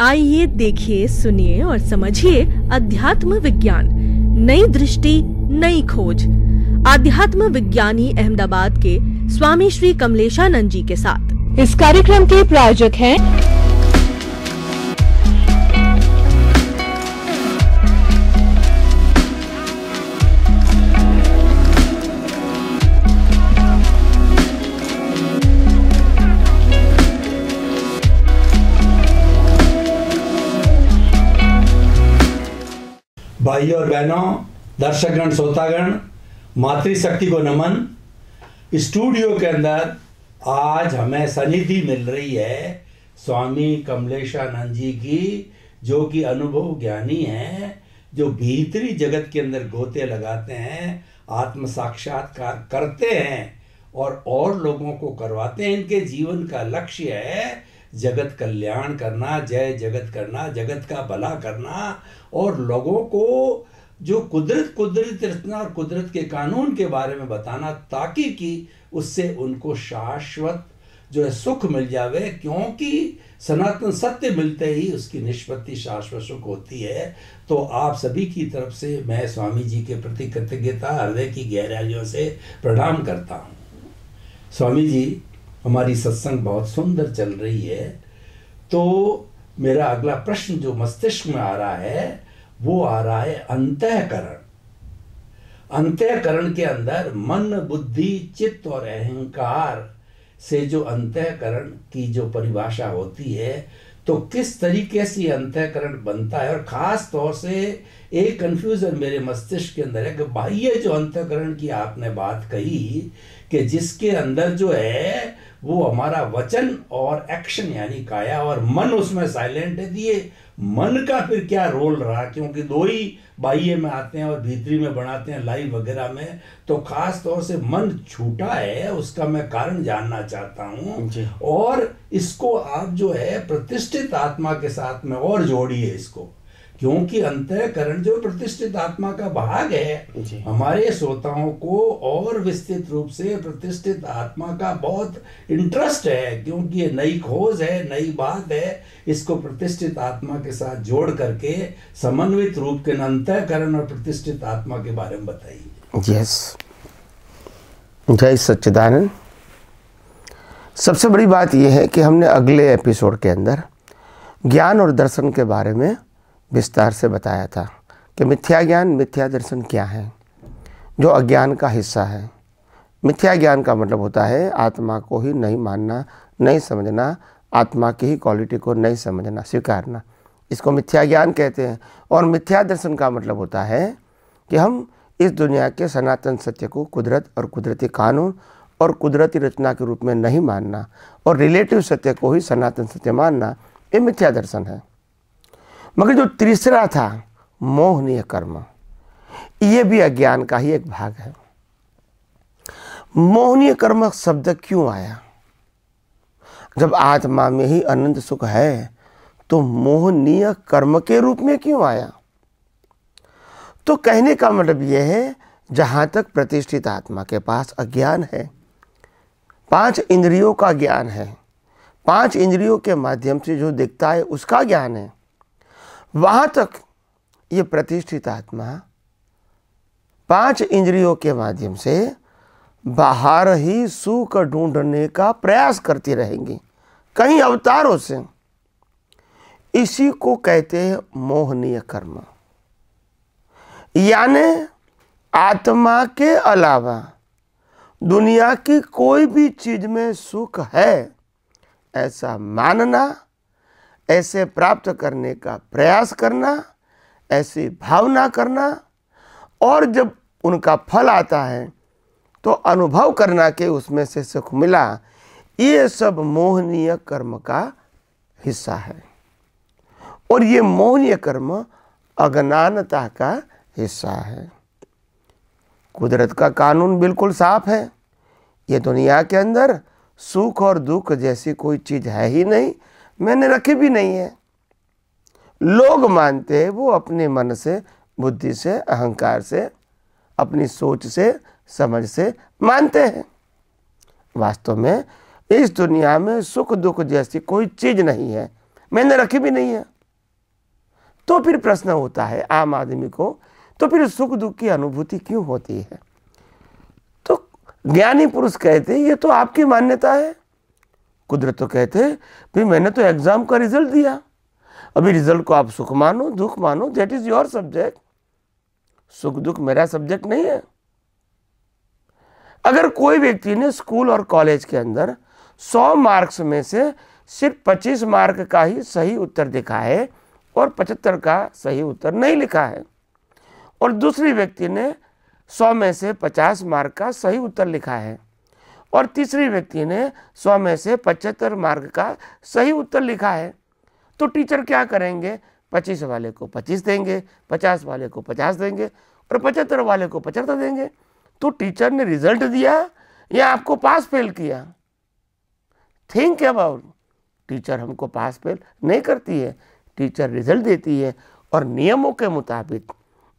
आइए देखिए सुनिए और समझिए अध्यात्म विज्ञान नई दृष्टि नई खोज आध्यात्म विज्ञानी अहमदाबाद के स्वामी श्री कमलेशानंद जी के साथ इस कार्यक्रम के प्रायोजक हैं भाइयों और बहनों दर्शकगण श्रोतागण मातृशक्ति को नमन स्टूडियो के अंदर आज हमें सनिधि मिल रही है स्वामी कमलेशानंद जी की जो कि अनुभव ज्ञानी हैं जो भीतरी जगत के अंदर गोते लगाते हैं आत्म साक्षात्कार करते हैं और और लोगों को करवाते हैं इनके जीवन का लक्ष्य है जगत कल्याण करना जय जगत करना जगत का भला करना और लोगों को जो कुदरत कुदरत रचना और कुदरत के कानून के बारे में बताना ताकि कि उससे उनको शाश्वत जो है सुख मिल जावे क्योंकि सनातन सत्य मिलते ही उसकी निष्पत्ति शाश्वत सुख होती है तो आप सभी की तरफ से मैं स्वामी जी के प्रति कृतज्ञता हृदय की गहराइयों से प्रणाम करता हूँ स्वामी जी हमारी सत्संग बहुत सुंदर चल रही है तो मेरा अगला प्रश्न जो मस्तिष्क में आ रहा है वो आ रहा है अंतकरण अंतकरण के अंदर मन बुद्धि चित्त और अहंकार से जो अंतकरण की जो परिभाषा होती है तो किस तरीके से अंतकरण बनता है और खास तौर से एक कंफ्यूजन मेरे मस्तिष्क के अंदर है कि बाह्य जो अंतकरण की आपने बात कही कि जिसके अंदर जो है वो हमारा वचन और एक्शन यानी काया और मन उसमें साइलेंट है दिए तो मन का फिर क्या रोल रहा क्योंकि दो ही बाह्य में आते हैं और भीतरी में बनाते हैं लाइव वगैरह में तो खास तौर से मन छूटा है उसका मैं कारण जानना चाहता हूँ और इसको आप जो है प्रतिष्ठित आत्मा के साथ में और जोड़िए इसको क्योंकि अंतःकरण जो प्रतिष्ठित आत्मा का भाग है हमारे श्रोताओं को और विस्तृत रूप से प्रतिष्ठित आत्मा का बहुत इंटरेस्ट है क्योंकि ये नई खोज है नई बात है इसको प्रतिष्ठित आत्मा के साथ जोड़ करके समन्वित रूप के अंतःकरण और प्रतिष्ठित आत्मा के बारे में बताइए यस जय सच्चिदानंद सबसे बड़ी बात यह है कि हमने अगले एपिसोड के अंदर ज्ञान और दर्शन के बारे में विस्तार से बताया था कि मिथ्या ज्ञान मिथ्या दर्शन क्या है जो अज्ञान का हिस्सा है मिथ्या ज्ञान का मतलब होता है आत्मा को ही नहीं मानना नहीं समझना आत्मा की ही क्वालिटी को नहीं समझना स्वीकारना इसको मिथ्या ज्ञान कहते हैं और मिथ्या दर्शन का मतलब होता है कि हम इस दुनिया के सनातन सत्य को कुदरत और कुदरती कानून और कुदरती रचना के रूप में नहीं मानना और रिलेटिव सत्य को ही सनातन सत्य मानना ये मिथ्या दर्शन है मगर जो तीसरा था मोहनीय कर्म ये भी अज्ञान का ही एक भाग है मोहनीय कर्म शब्द क्यों आया जब आत्मा में ही अनंत सुख है तो मोहनीय कर्म के रूप में क्यों आया तो कहने का मतलब यह है जहां तक प्रतिष्ठित आत्मा के पास अज्ञान है पांच इंद्रियों का ज्ञान है पांच इंद्रियों के माध्यम से जो दिखता है उसका ज्ञान है वहां तक ये प्रतिष्ठित आत्मा पांच इंद्रियों के माध्यम से बाहर ही सुख ढूंढने का प्रयास करती रहेंगी कहीं अवतारों से इसी को कहते हैं मोहनीय कर्म यानी आत्मा के अलावा दुनिया की कोई भी चीज में सुख है ऐसा मानना ऐसे प्राप्त करने का प्रयास करना ऐसी भावना करना और जब उनका फल आता है तो अनुभव करना के उसमें से सुख मिला ये सब मोहनीय कर्म का हिस्सा है और ये मोहनीय कर्म अज्ञानता का हिस्सा है कुदरत का कानून बिल्कुल साफ है ये दुनिया के अंदर सुख और दुख जैसी कोई चीज़ है ही नहीं मैंने रखी भी नहीं है लोग मानते हैं वो अपने मन से बुद्धि से अहंकार से अपनी सोच से समझ से मानते हैं वास्तव में इस दुनिया में सुख दुख जैसी कोई चीज़ नहीं है मैंने रखी भी नहीं है तो फिर प्रश्न होता है आम आदमी को तो फिर सुख दुख की अनुभूति क्यों होती है तो ज्ञानी पुरुष कहते हैं ये तो आपकी मान्यता है कुदरत तो कहते भाई मैंने तो एग्ज़ाम का रिज़ल्ट दिया अभी रिज़ल्ट को आप सुख मानो दुख मानो दैट इज़ योर सब्जेक्ट सुख दुख मेरा सब्जेक्ट नहीं है अगर कोई व्यक्ति ने स्कूल और कॉलेज के अंदर 100 मार्क्स में से सिर्फ 25 मार्क का ही सही उत्तर दिखा है और 75 का सही उत्तर नहीं लिखा है और दूसरी व्यक्ति ने 100 में से 50 मार्क का सही उत्तर लिखा है और तीसरे व्यक्ति ने सौ में से पचहत्तर मार्ग का सही उत्तर लिखा है तो टीचर क्या करेंगे पच्चीस वाले को पच्चीस देंगे पचास वाले को पचास देंगे और पचहत्तर वाले को पचहत्तर देंगे तो टीचर ने रिजल्ट दिया या आपको पास फेल किया थिंक अबाउट टीचर हमको पास फेल नहीं करती है टीचर रिजल्ट देती है और नियमों के मुताबिक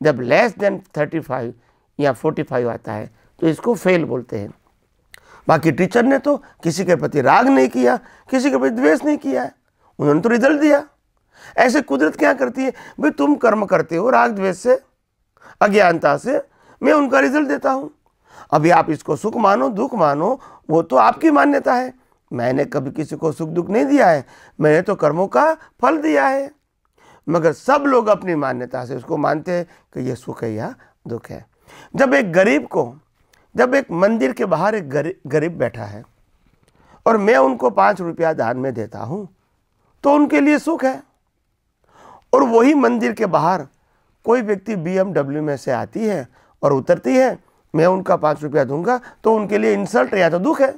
जब लेस देन थर्टी फाइव या फोर्टी फाइव आता है तो इसको फेल बोलते हैं बाकी टीचर ने तो किसी के प्रति राग नहीं किया किसी के प्रति द्वेष नहीं किया है उन्होंने तो रिजल्ट दिया ऐसे कुदरत क्या करती है भाई तुम कर्म करते हो राग द्वेष से अज्ञानता से मैं उनका रिजल्ट देता हूँ अभी आप इसको सुख मानो दुख मानो वो तो आपकी मान्यता है मैंने कभी किसी को सुख दुख नहीं दिया है मैंने तो कर्मों का फल दिया है मगर सब लोग अपनी मान्यता से उसको मानते हैं कि यह सुख है या दुख है जब एक गरीब को जब एक मंदिर के बाहर एक गरीब बैठा है और मैं उनको पांच रुपया दान में देता हूं तो उनके लिए सुख है और वही मंदिर के बाहर कोई व्यक्ति बीएमडब्ल्यू में से आती है और उतरती है मैं उनका पांच रुपया दूंगा तो उनके लिए इंसल्ट या तो दुख है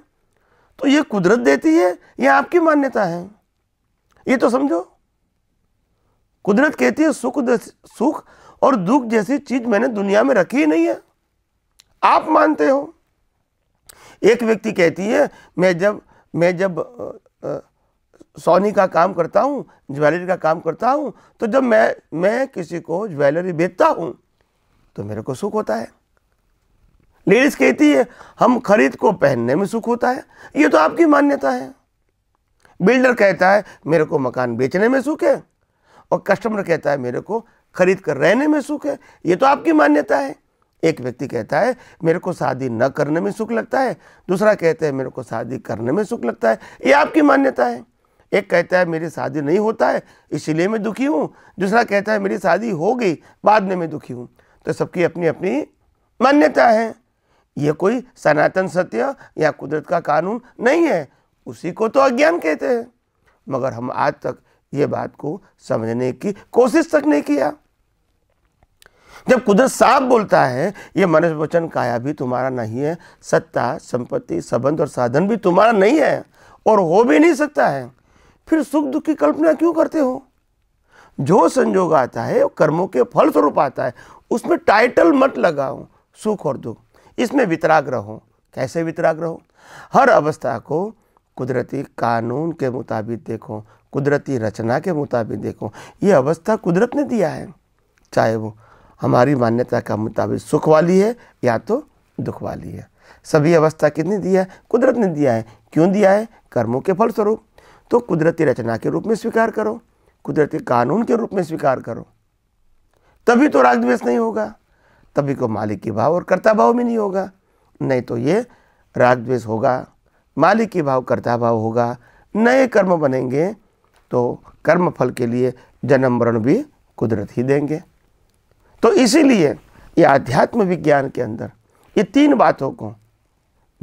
तो ये कुदरत देती है या आपकी मान्यता है ये तो समझो कुदरत कहती है सुख सुख और दुख जैसी चीज़ मैंने दुनिया में रखी ही नहीं है आप मानते हो एक व्यक्ति कहती है मैं जब मैं जब सोनी का काम करता हूँ ज्वेलरी का काम करता हूँ तो जब मैं मैं किसी को ज्वेलरी बेचता हूँ तो मेरे को सुख होता है लेडीज कहती है हम खरीद को पहनने में सुख होता है ये तो आपकी मान्यता है बिल्डर कहता है मेरे को मकान बेचने में सुख है और कस्टमर कहता है मेरे को खरीद कर रहने में सुख है ये तो आपकी मान्यता है एक व्यक्ति कहता है मेरे को शादी न करने में सुख लगता है दूसरा कहता है मेरे को शादी करने में सुख लगता है ये आपकी मान्यता है एक कहता है मेरी शादी नहीं होता है इसीलिए मैं दुखी हूँ दूसरा कहता है मेरी शादी हो गई बाद में मैं दुखी हूँ तो सबकी अपनी अपनी मान्यता है ये कोई सनातन सत्य या कुदरत का कानून नहीं है उसी को तो अज्ञान कहते हैं मगर हम आज तक ये बात को समझने की कोशिश तक नहीं किया जब कुदरत साफ बोलता है ये मनुष्य वचन काया भी तुम्हारा नहीं है सत्ता संपत्ति संबंध और साधन भी तुम्हारा नहीं है और हो भी नहीं सकता है फिर सुख दुख की कल्पना क्यों करते हो जो संजोग आता है कर्मों के फल स्वरूप आता है उसमें टाइटल मत लगाओ सुख और दुख इसमें वितराग रहो कैसे वितराग रहो हर अवस्था को कुदरती कानून के मुताबिक देखो कुदरती रचना के मुताबिक देखो ये अवस्था कुदरत ने दिया है चाहे वो हमारी मान्यता का मुताबिक सुख वाली है या तो दुख वाली है सभी अवस्था कितने दिया है कुदरत ने दिया है क्यों दिया है कर्मों के फलस्वरूप तो कुदरती रचना के रूप में स्वीकार करो कुदरती कानून के रूप में स्वीकार करो तभी तो राग द्वेष नहीं होगा तभी को तो मालिक के भाव और कर्ता भाव में नहीं होगा नहीं तो ये राग द्वेष होगा मालिक के भाव कर्ता भाव होगा नए कर्म बनेंगे तो कर्म फल के लिए जन्म मरण भी कुदरत ही देंगे तो इसीलिए ये आध्यात्म विज्ञान के अंदर ये तीन बातों को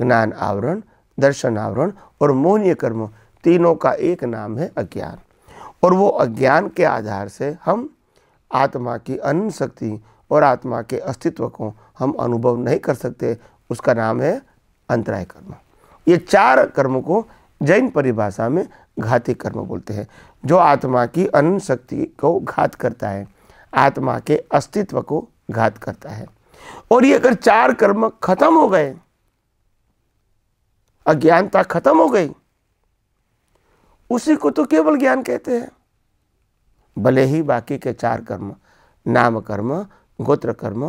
ज्ञान आवरण दर्शन आवरण और मोहनीय कर्म तीनों का एक नाम है अज्ञान और वो अज्ञान के आधार से हम आत्मा की अन्य शक्ति और आत्मा के अस्तित्व को हम अनुभव नहीं कर सकते उसका नाम है अंतराय कर्म ये चार कर्म को जैन परिभाषा में घाती कर्म बोलते हैं जो आत्मा की अन्य शक्ति को घात करता है आत्मा के अस्तित्व को घात करता है और ये अगर चार कर्म खत्म हो गए अज्ञानता खत्म हो गई उसी को तो केवल ज्ञान कहते हैं भले ही बाकी के चार कर्म नाम कर्म गोत्र कर्म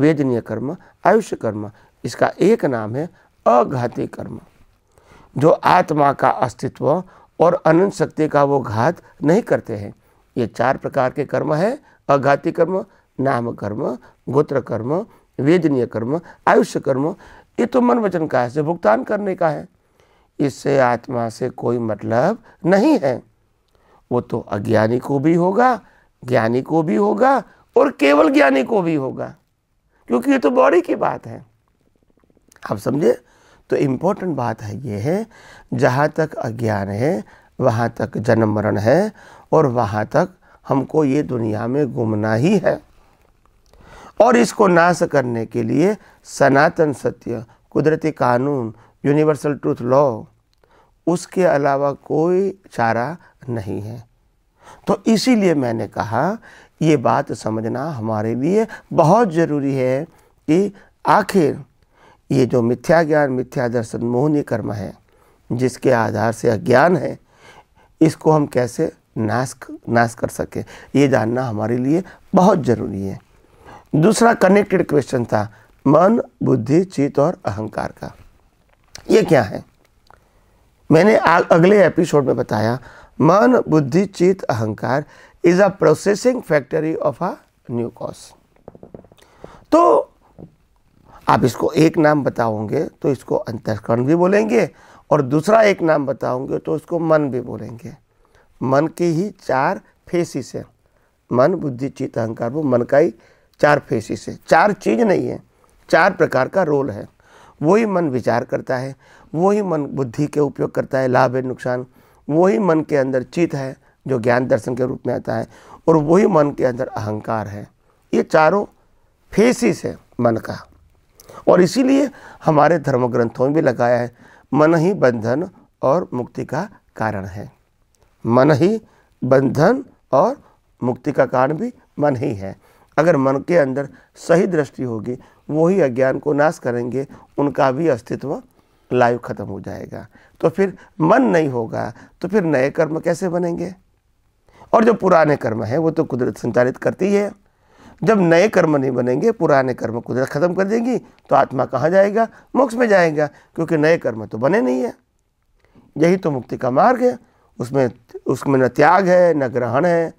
वेदनीय कर्म आयुष्य कर्म इसका एक नाम है अघाती कर्म जो आत्मा का अस्तित्व और अनंत शक्ति का वो घात नहीं करते हैं ये चार प्रकार के कर्म हैं अघाती कर्म नाम कर्म गोत्र कर्म वेदनीय कर्म आयुष्य कर्म ये तो मन वचन का से भुगतान करने का है इससे आत्मा से कोई मतलब नहीं है वो तो अज्ञानी को भी होगा ज्ञानी को भी होगा और केवल ज्ञानी को भी होगा क्योंकि ये तो बॉडी की बात है आप समझे तो इम्पोर्टेंट बात है ये है जहाँ तक अज्ञान है वहाँ तक जन्म मरण है और वहाँ तक हमको ये दुनिया में घूमना ही है और इसको नाश करने के लिए सनातन सत्य कुदरती कानून यूनिवर्सल ट्रूथ लॉ उसके अलावा कोई चारा नहीं है तो इसीलिए मैंने कहा ये बात समझना हमारे लिए बहुत ज़रूरी है कि आखिर ये जो मिथ्या ज्ञान मिथ्या दर्शन मोहनी कर्म है जिसके आधार से अज्ञान है इसको हम कैसे नाश नाश कर सके ये जानना हमारे लिए बहुत ज़रूरी है दूसरा कनेक्टेड क्वेश्चन था मन बुद्धि चित्त और अहंकार का ये क्या है मैंने अगले एपिसोड में बताया मन बुद्धि चित्त अहंकार is a processing factory of a new cause तो आप इसको एक नाम बताओगे तो इसको अंतस्करण भी बोलेंगे और दूसरा एक नाम बताओगे तो इसको मन भी बोलेंगे मन के ही चार फेसिस हैं मन बुद्धि चित्त अहंकार वो मन का ही चार फेसिस है चार चीज़ नहीं है चार प्रकार का रोल है वही मन विचार करता है वही मन बुद्धि के उपयोग करता है लाभ है नुकसान वही मन के अंदर चित्त है जो ज्ञान दर्शन के रूप में आता है और वही मन के अंदर अहंकार है ये चारों फेसिस है मन का और इसीलिए हमारे धर्म ग्रंथों में भी लगाया है मन ही बंधन और मुक्ति का कारण है मन ही बंधन और मुक्ति का कारण भी मन ही है अगर मन के अंदर सही दृष्टि होगी वही अज्ञान को नाश करेंगे उनका भी अस्तित्व लाइव खत्म हो जाएगा तो फिर मन नहीं होगा तो फिर नए कर्म कैसे बनेंगे और जो पुराने कर्म हैं वो तो कुदरत संचालित करती है जब नए कर्म नहीं बनेंगे पुराने कर्म कुदरत खत्म कर देंगी तो आत्मा कहाँ जाएगा मोक्ष में जाएगा क्योंकि नए कर्म तो बने नहीं है यही तो मुक्ति का मार्ग है उसमें उसमें न त्याग है न ग्रहण है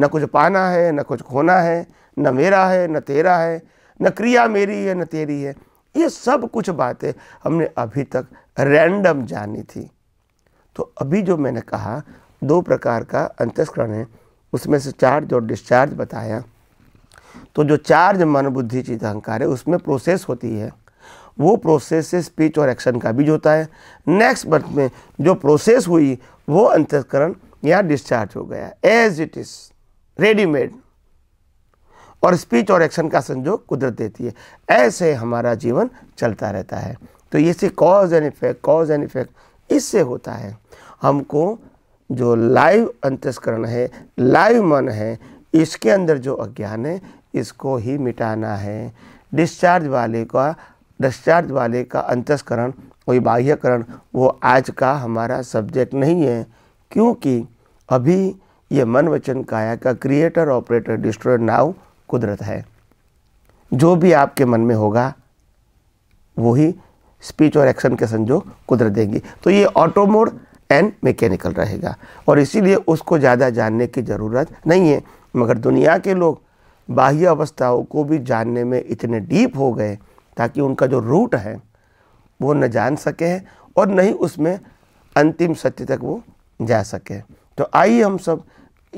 न कुछ पाना है न कुछ खोना है न मेरा है न तेरा है न क्रिया मेरी है न तेरी है ये सब कुछ बातें हमने अभी तक रैंडम जानी थी तो अभी जो मैंने कहा दो प्रकार का अंतस्करण है उसमें से चार्ज और डिस्चार्ज बताया तो जो चार्ज मन बुद्धि चित अहंकार है उसमें प्रोसेस होती है वो प्रोसेस से स्पीच और एक्शन का बीज होता है नेक्स्ट बर्थ में जो प्रोसेस हुई वो अंतकरण यहाँ डिस्चार्ज हो गया एज इट इज रेडीमेड और स्पीच और एक्शन का संजोग कुदरत देती है ऐसे हमारा जीवन चलता रहता है तो ये cause and effect cause and effect इससे होता है हमको जो लाइव अंतस्करण है लाइव मन है इसके अंदर जो अज्ञान है इसको ही मिटाना है डिस्चार्ज वाले का डिस्चार्ज वाले का अंतस्करण कोई बाह्यकरण वो आज का हमारा सब्जेक्ट नहीं है क्योंकि अभी ये मन वचन काया का क्रिएटर ऑपरेटर डिस्ट्रॉयर नाव कुदरत है जो भी आपके मन में होगा वही स्पीच और एक्शन के संजोग कुदरत देंगी तो ये ऑटो मोड एंड मैकेनिकल रहेगा और इसीलिए उसको ज़्यादा जानने की ज़रूरत नहीं है मगर दुनिया के लोग बाह्य अवस्थाओं को भी जानने में इतने डीप हो गए ताकि उनका जो रूट है वो न जान सके और न ही उसमें अंतिम सत्य तक वो जा सके तो आइए हम सब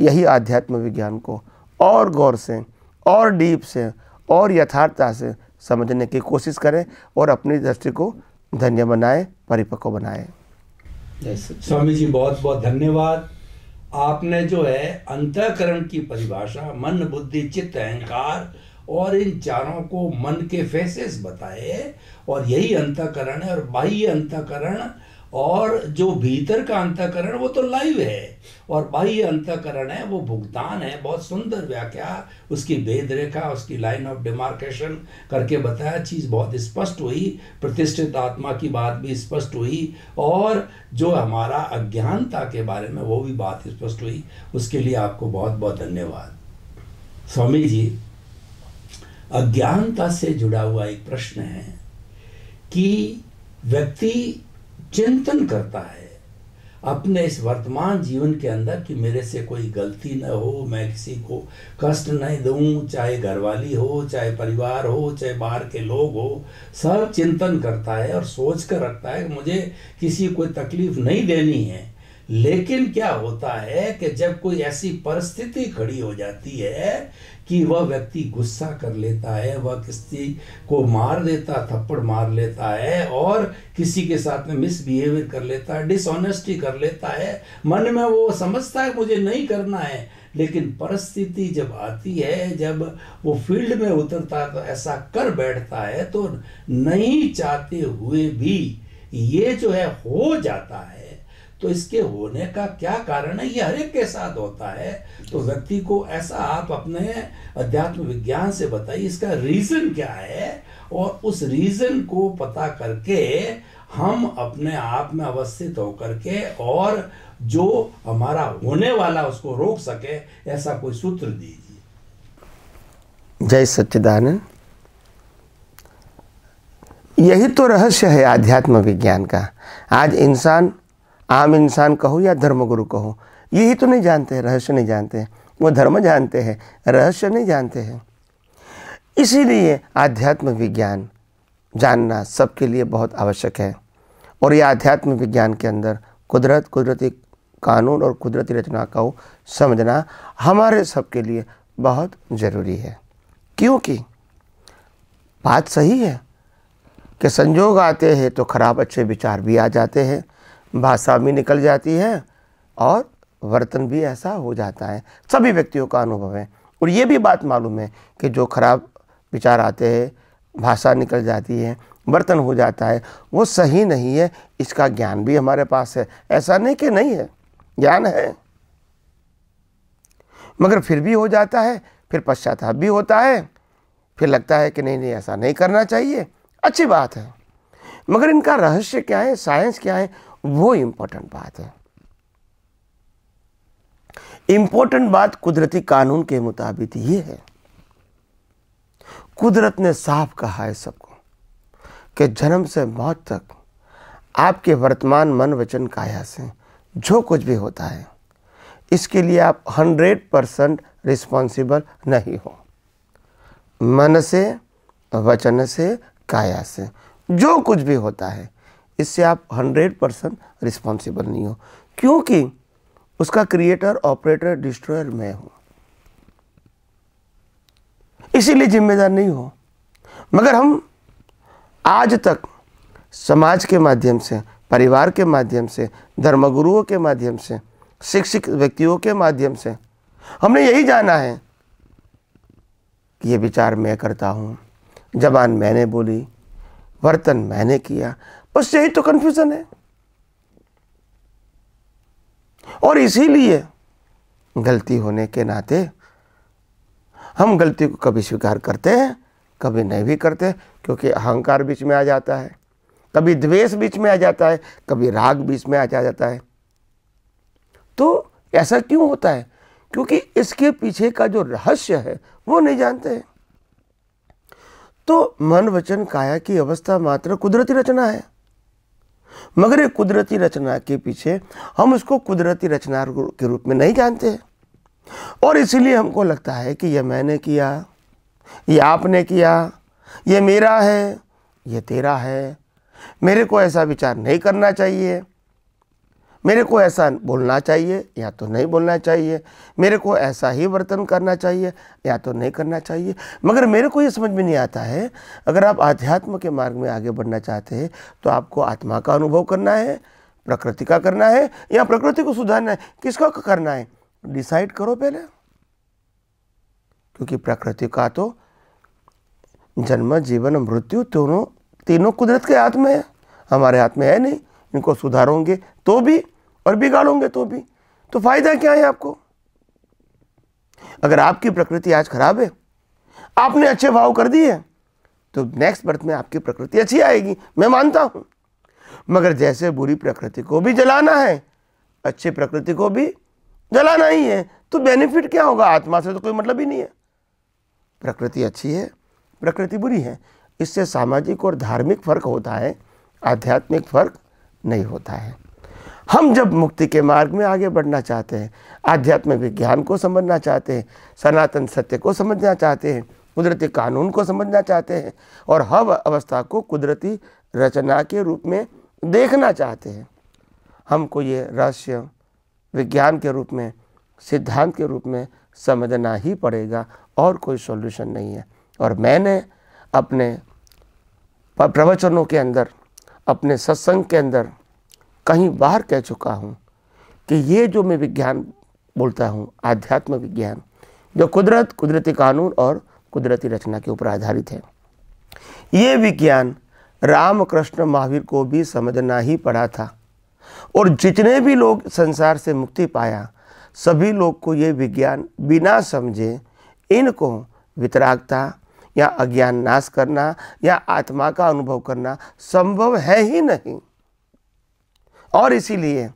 यही आध्यात्म विज्ञान को और गौर से और डीप से और यथार्थता से समझने की कोशिश करें और अपनी दृष्टि को धन्य बनाएं परिपक्व बनाएं स्वामी जी बहुत बहुत धन्यवाद आपने जो है अंतकरण की परिभाषा मन बुद्धि चित्त अहंकार और इन चारों को मन के फेसेस बताए और यही अंतकरण है और बाह्य अंतकरण और जो भीतर का अंतकरण वो तो लाइव है और बाह्य अंतकरण है वो भुगतान है बहुत सुंदर व्याख्या उसकी भेद रेखा उसकी लाइन ऑफ डिमार्केशन करके बताया चीज़ बहुत स्पष्ट हुई प्रतिष्ठित आत्मा की बात भी स्पष्ट हुई और जो हमारा अज्ञानता के बारे में वो भी बात स्पष्ट हुई उसके लिए आपको बहुत बहुत धन्यवाद स्वामी जी अज्ञानता से जुड़ा हुआ एक प्रश्न है कि व्यक्ति चिंतन करता है अपने इस वर्तमान जीवन के अंदर कि मेरे से कोई गलती न हो मैं किसी को कष्ट नहीं दूं चाहे घरवाली हो चाहे परिवार हो चाहे बाहर के लोग हो सब चिंतन करता है और सोच कर रखता है कि मुझे किसी कोई तकलीफ नहीं देनी है लेकिन क्या होता है कि जब कोई ऐसी परिस्थिति खड़ी हो जाती है कि वह व्यक्ति गुस्सा कर लेता है वह किसी को मार देता थप्पड़ मार लेता है और किसी के साथ में मिसबिहेवियर कर लेता है डिसऑनेस्टी कर लेता है मन में वो समझता है मुझे नहीं करना है लेकिन परिस्थिति जब आती है जब वो फील्ड में उतरता है तो ऐसा कर बैठता है तो नहीं चाहते हुए भी ये जो है हो जाता है तो इसके होने का क्या कारण है ये हर एक के साथ होता है तो व्यक्ति को ऐसा आप अपने अध्यात्म विज्ञान से बताइए इसका रीज़न क्या है और उस रीज़न को पता करके हम अपने आप में अवस्थित होकर के और जो हमारा होने वाला उसको रोक सके ऐसा कोई सूत्र दीजिए जय सच्चिदानंद यही तो रहस्य है आध्यात्म विज्ञान का आज इंसान आम इंसान कहो या धर्मगुरु कहो यही तो नहीं जानते रहस्य नहीं जानते वो धर्म जानते हैं रहस्य नहीं जानते हैं इसीलिए आध्यात्म विज्ञान जानना सबके लिए बहुत आवश्यक है और यह आध्यात्म विज्ञान के अंदर कुदरत कुदरती कानून और कुदरती रचना को समझना हमारे सबके लिए बहुत ज़रूरी है क्योंकि बात सही है कि संजोग आते हैं तो खराब अच्छे विचार भी आ जाते हैं भाषा भी निकल जाती है और वर्तन भी ऐसा हो जाता है सभी व्यक्तियों का अनुभव है और ये भी बात मालूम है कि जो खराब विचार आते हैं भाषा निकल जाती है बर्तन हो जाता है वो सही नहीं है इसका ज्ञान भी हमारे पास है ऐसा नहीं कि नहीं है ज्ञान है मगर फिर भी हो जाता है फिर पश्चाताप भी होता है फिर लगता है कि नहीं नहीं ऐसा नहीं करना चाहिए अच्छी बात है मगर इनका रहस्य क्या है साइंस क्या है वो इंपॉर्टेंट बात है इंपॉर्टेंट बात कुदरती कानून के मुताबिक ये है कुदरत ने साफ कहा है सबको कि जन्म से मौत तक आपके वर्तमान मन वचन काया से जो कुछ भी होता है इसके लिए आप हंड्रेड परसेंट रिस्पॉन्सिबल नहीं हो मन से वचन से काया से जो कुछ भी होता है इससे आप 100 परसेंट रिस्पॉन्सिबल नहीं हो क्योंकि उसका क्रिएटर ऑपरेटर डिस्ट्रॉयर मैं हूं इसीलिए जिम्मेदार नहीं हो मगर हम आज तक समाज के माध्यम से परिवार के माध्यम से धर्मगुरुओं के माध्यम से शिक्षित व्यक्तियों के माध्यम से हमने यही जाना है कि ये विचार मैं करता हूँ जबान मैंने बोली वर्तन मैंने किया बस यही तो कन्फ्यूज़न है और इसीलिए गलती होने के नाते हम गलती को कभी स्वीकार करते हैं कभी नहीं भी करते क्योंकि अहंकार बीच में आ जाता है कभी द्वेष बीच में आ जाता है कभी राग बीच में आ जाता है तो ऐसा क्यों होता है क्योंकि इसके पीछे का जो रहस्य है वो नहीं जानते हैं तो मन वचन काया की अवस्था मात्र कुदरती रचना है मगर ये कुदरती रचना के पीछे हम उसको कुदरती रचना के रूप में नहीं जानते और इसीलिए हमको लगता है कि यह मैंने किया ये आपने किया ये मेरा है यह तेरा है मेरे को ऐसा विचार नहीं करना चाहिए मेरे को ऐसा बोलना चाहिए या तो नहीं बोलना चाहिए मेरे को ऐसा ही वर्तन करना चाहिए या तो नहीं करना चाहिए मगर मेरे को ये समझ में नहीं आता है अगर आप आध्यात्म के मार्ग में आगे बढ़ना चाहते हैं तो आपको आत्मा का अनुभव करना है प्रकृति का करना है या प्रकृति को सुधारना है किसका करना है डिसाइड करो पहले क्योंकि प्रकृति का तो जन्म जीवन मृत्यु दोनों तीनों कुदरत के हाथ में है हमारे हाथ में है नहीं इनको सुधारोगे तो भी और बिगाड़ोगे तो भी तो फायदा क्या है आपको अगर आपकी प्रकृति आज खराब है आपने अच्छे भाव कर दिए तो नेक्स्ट बर्थ में आपकी प्रकृति अच्छी आएगी मैं मानता हूं मगर जैसे बुरी प्रकृति को भी जलाना है अच्छी प्रकृति को भी जलाना ही है तो बेनिफिट क्या होगा आत्मा से तो कोई मतलब ही नहीं है प्रकृति अच्छी है प्रकृति बुरी है इससे सामाजिक और धार्मिक फर्क होता है आध्यात्मिक फर्क नहीं होता है हम जब मुक्ति के मार्ग में आगे बढ़ना चाहते हैं आध्यात्म विज्ञान को समझना चाहते हैं सनातन सत्य को समझना चाहते हैं कुदरती कानून को समझना चाहते हैं और हर अवस्था को कुदरती रचना के रूप में देखना चाहते हैं हमको ये रहस्य विज्ञान के रूप में सिद्धांत के रूप में समझना ही पड़ेगा और कोई सॉल्यूशन नहीं है और मैंने अपने प्रवचनों के अंदर अपने सत्संग के अंदर कहीं बाहर कह चुका हूँ कि ये जो मैं विज्ञान बोलता हूँ आध्यात्म विज्ञान जो कुदरत कुदरती कानून और कुदरती रचना के ऊपर आधारित है ये विज्ञान रामकृष्ण महावीर को भी समझना ही पड़ा था और जितने भी लोग संसार से मुक्ति पाया सभी लोग को ये विज्ञान बिना समझे इनको वितरागता या अज्ञान नाश करना या आत्मा का अनुभव करना संभव है ही नहीं और इसीलिए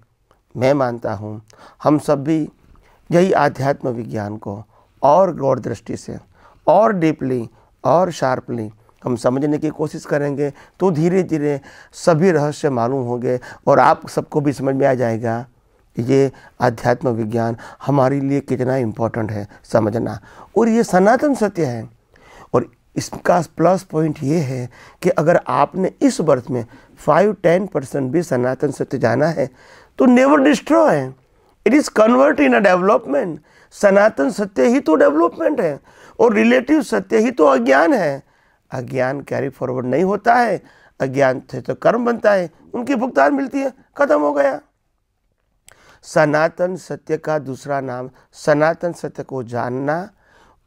मैं मानता हूँ हम सब भी यही आध्यात्म विज्ञान को और गौर दृष्टि से और डीपली और शार्पली हम समझने की कोशिश करेंगे तो धीरे धीरे सभी रहस्य मालूम होंगे और आप सबको भी समझ में आ जाएगा ये आध्यात्म विज्ञान हमारे लिए कितना इम्पोर्टेंट है समझना और ये सनातन सत्य है इसका प्लस पॉइंट ये है कि अगर आपने इस वर्ष में फाइव टेन परसेंट भी सनातन सत्य जाना है तो never destroy it is convert in a development सनातन सत्य ही तो डेवलपमेंट है और रिलेटिव सत्य ही तो अज्ञान है अज्ञान कैरी फॉरवर्ड नहीं होता है अज्ञान थे तो कर्म बनता है उनकी भुगतान मिलती है खत्म हो गया सनातन सत्य का दूसरा नाम सनातन सत्य को जानना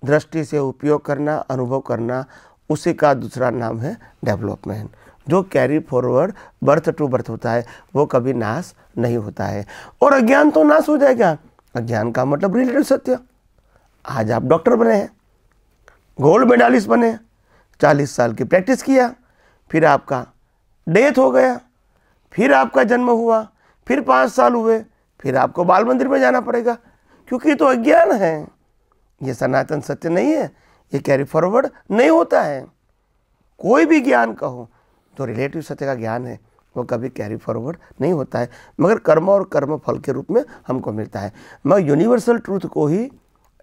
दृष्टि से उपयोग करना अनुभव करना उसी का दूसरा नाम है डेवलपमेंट जो carry forward birth to birth होता है वो कभी नाश नहीं होता है और अज्ञान तो नाश हो जाएगा अज्ञान का मतलब रिलेटेड सत्य आज आप डॉक्टर बने हैं गोल्ड मेडालिस्ट बने चालीस साल की प्रैक्टिस किया फिर आपका डेथ हो गया फिर आपका जन्म हुआ फिर पाँच साल हुए फिर आपको बाल मंदिर में जाना पड़ेगा क्योंकि तो अज्ञान है ये सनातन सत्य नहीं है ये कैरी फॉरवर्ड नहीं होता है कोई भी ज्ञान कहो जो तो रिलेटिव सत्य का ज्ञान है वो कभी कैरी फॉरवर्ड नहीं होता है मगर कर्म और कर्म फल के रूप में हमको मिलता है मगर यूनिवर्सल ट्रूथ को ही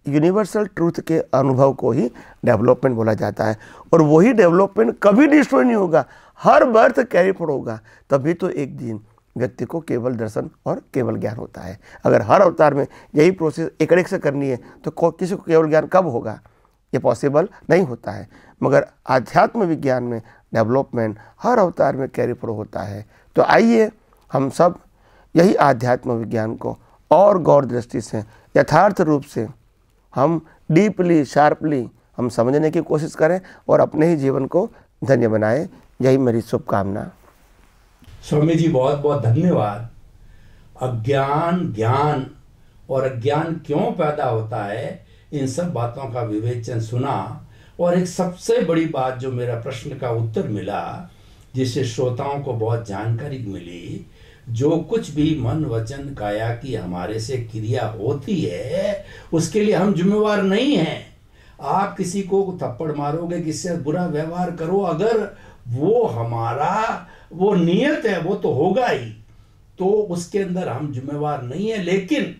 यूनिवर्सल ट्रूथ के अनुभव को ही डेवलपमेंट बोला जाता है और वही डेवलपमेंट कभी डिस्ट्रॉय नहीं होगा हर बर्थ कैरी फॉरवर्ड होगा तभी तो एक दिन व्यक्ति को केवल दर्शन और केवल ज्ञान होता है अगर हर अवतार में यही प्रोसेस एक एक से करनी है तो किसी को केवल ज्ञान कब होगा ये पॉसिबल नहीं होता है मगर आध्यात्म विज्ञान में डेवलपमेंट हर अवतार में कैरी फ्रो होता है तो आइए हम सब यही आध्यात्म विज्ञान को और गौर दृष्टि से यथार्थ रूप से हम डीपली शार्पली हम समझने की कोशिश करें और अपने ही जीवन को धन्य बनाएं यही मेरी शुभकामना स्वामी जी बहुत बहुत धन्यवाद अज्ञान ज्ञान और अज्ञान क्यों पैदा होता है इन सब बातों का विवेचन सुना और एक सबसे बड़ी बात जो मेरा प्रश्न का उत्तर मिला जिससे श्रोताओं को बहुत जानकारी मिली जो कुछ भी मन वचन काया की हमारे से क्रिया होती है उसके लिए हम जिम्मेवार नहीं हैं आप किसी को थप्पड़ मारोगे किससे बुरा व्यवहार करो अगर वो हमारा वो नियत है वो तो होगा ही तो उसके अंदर हम जिम्मेवार नहीं है लेकिन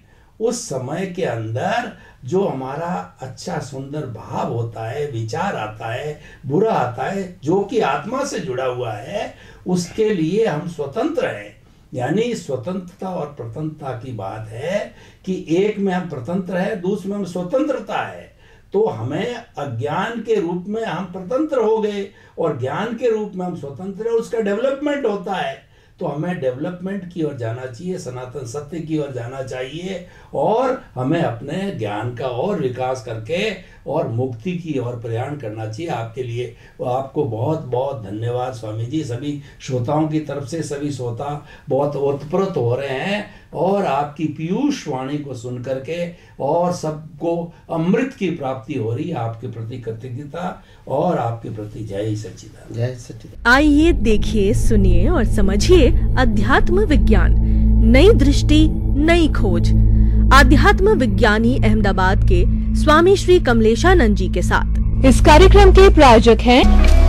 उस समय के अंदर जो हमारा अच्छा सुंदर भाव होता है विचार आता है बुरा आता है जो कि आत्मा से जुड़ा हुआ है उसके लिए हम स्वतंत्र हैं यानी स्वतंत्रता और प्रतंत्रता की बात है कि एक में हम प्रतंत्र है दूसरे में हम स्वतंत्रता है तो हमें अज्ञान के रूप में हम स्वतंत्र हो गए और ज्ञान के रूप में हम स्वतंत्र है उसका डेवलपमेंट होता है तो हमें डेवलपमेंट की ओर जाना चाहिए सनातन सत्य की ओर जाना चाहिए और हमें अपने ज्ञान का और विकास करके और मुक्ति की ओर प्रयाण करना चाहिए आपके लिए तो आपको बहुत बहुत धन्यवाद स्वामी जी सभी श्रोताओं की तरफ से सभी श्रोता बहुत उत्प्रत हो रहे हैं और आपकी पीयूष वाणी को सुन करके और सबको अमृत की प्राप्ति हो रही है आपके प्रति कृतज्ञता और आपके प्रति जय सचिदान जय सचिदान आइए देखिए सुनिए और समझिए अध्यात्म विज्ञान नई दृष्टि नई खोज अध्यात्म विज्ञानी अहमदाबाद के स्वामी श्री कमलेशानंद जी के साथ इस कार्यक्रम के प्रायोजक हैं